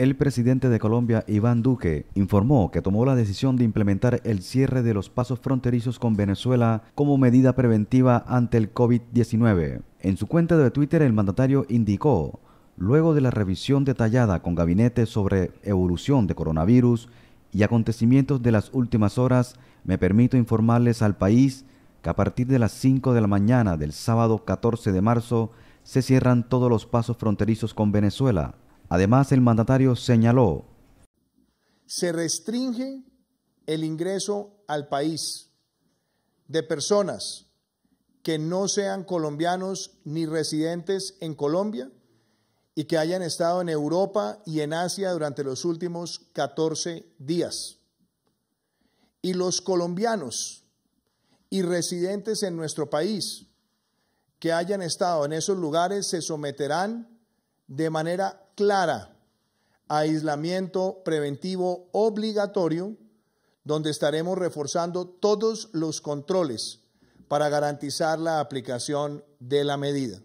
El presidente de Colombia, Iván Duque, informó que tomó la decisión de implementar el cierre de los pasos fronterizos con Venezuela como medida preventiva ante el COVID-19. En su cuenta de Twitter, el mandatario indicó, luego de la revisión detallada con gabinete sobre evolución de coronavirus y acontecimientos de las últimas horas, me permito informarles al país que a partir de las 5 de la mañana del sábado 14 de marzo se cierran todos los pasos fronterizos con Venezuela Además, el mandatario señaló. Se restringe el ingreso al país de personas que no sean colombianos ni residentes en Colombia y que hayan estado en Europa y en Asia durante los últimos 14 días. Y los colombianos y residentes en nuestro país que hayan estado en esos lugares se someterán de manera clara, aislamiento preventivo obligatorio, donde estaremos reforzando todos los controles para garantizar la aplicación de la medida.